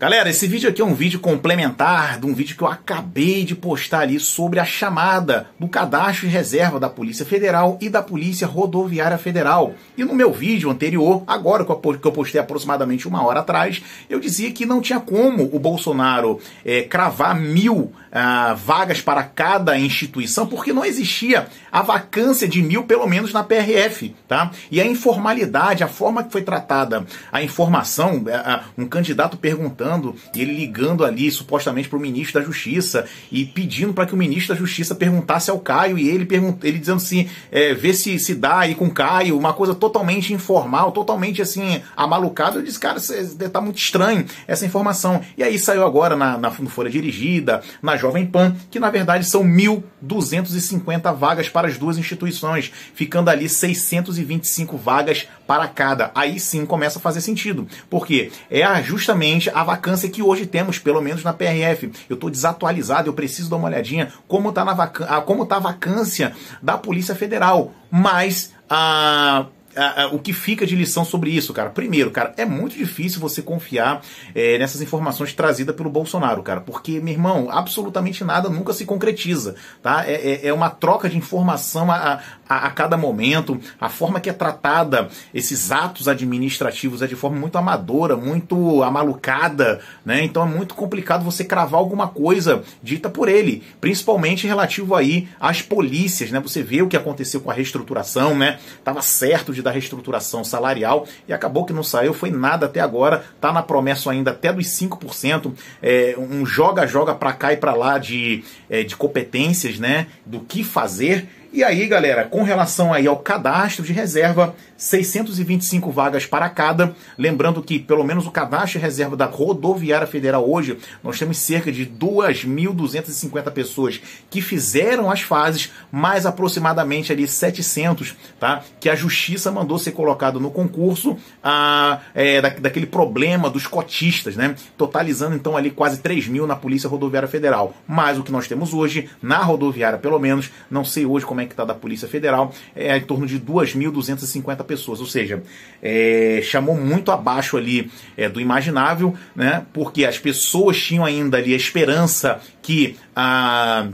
Galera, esse vídeo aqui é um vídeo complementar de um vídeo que eu acabei de postar ali sobre a chamada do cadastro de reserva da Polícia Federal e da Polícia Rodoviária Federal. E no meu vídeo anterior, agora que eu postei aproximadamente uma hora atrás, eu dizia que não tinha como o Bolsonaro é, cravar mil ah, vagas para cada instituição, porque não existia a vacância de mil, pelo menos na PRF, tá? E a informalidade, a forma que foi tratada a informação, é, um candidato perguntando e ele ligando ali supostamente para o ministro da Justiça e pedindo para que o ministro da Justiça perguntasse ao Caio e ele pergunt, ele dizendo assim, é, vê se se dá aí com o Caio, uma coisa totalmente informal, totalmente assim, amalucada. Eu disse, cara, é, tá muito estranho essa informação. E aí saiu agora na, na Folha Dirigida, na Jovem Pan, que na verdade são 1.250 vagas para as duas instituições, ficando ali 625 vagas para cada. Aí sim começa a fazer sentido, porque é justamente a vacância que hoje temos, pelo menos na PRF. Eu estou desatualizado, eu preciso dar uma olhadinha como está vac... Ah, tá a vacância da Polícia Federal. Mas a ah, a, a, o que fica de lição sobre isso, cara? Primeiro, cara, é muito difícil você confiar é, nessas informações trazidas pelo Bolsonaro, cara, porque, meu irmão, absolutamente nada nunca se concretiza, tá? É, é, é uma troca de informação a, a, a, cada momento, a forma que é tratada esses atos administrativos é de forma muito amadora, muito amalucada, né? Então é muito complicado você cravar alguma coisa dita por ele, principalmente relativo aí às polícias, né? Você vê o que aconteceu com a reestruturação, né? Tava certo de da reestruturação salarial e acabou que não saiu, foi nada até agora, tá na promessa ainda até dos 5%, é, um joga-joga para cá e para lá de, é, de competências, né, do que fazer, e aí, galera, com relação aí ao cadastro de reserva, 625 vagas para cada. Lembrando que, pelo menos, o cadastro de reserva da Rodoviária Federal hoje, nós temos cerca de 2.250 pessoas que fizeram as fases, mais aproximadamente ali 700, tá? Que a Justiça mandou ser colocado no concurso a, é, da, daquele problema dos cotistas, né? Totalizando, então, ali quase 3 mil na Polícia Rodoviária Federal. Mas o que nós temos hoje, na rodoviária, pelo menos, não sei hoje como é como é que está da Polícia Federal, é em torno de 2.250 pessoas, ou seja, é, chamou muito abaixo ali é, do imaginável, né? Porque as pessoas tinham ainda ali a esperança que a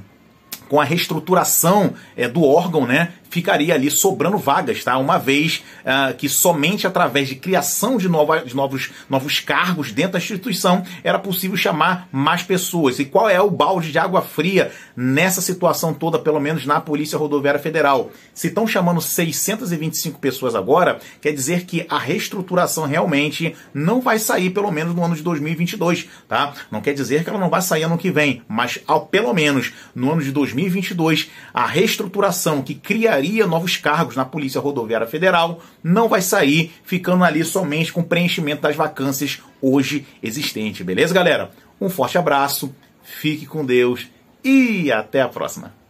com a reestruturação é, do órgão, né? ficaria ali sobrando vagas, tá? Uma vez uh, que somente através de criação de, nova, de novos, novos cargos dentro da instituição era possível chamar mais pessoas. E qual é o balde de água fria nessa situação toda, pelo menos na Polícia Rodoviária Federal? Se estão chamando 625 pessoas agora, quer dizer que a reestruturação realmente não vai sair, pelo menos no ano de 2022, tá? Não quer dizer que ela não vai sair ano que vem, mas ao pelo menos no ano de 2022, a reestruturação que criaria novos cargos na Polícia Rodoviária Federal não vai sair ficando ali somente com preenchimento das vacâncias hoje existentes. Beleza, galera? Um forte abraço, fique com Deus e até a próxima.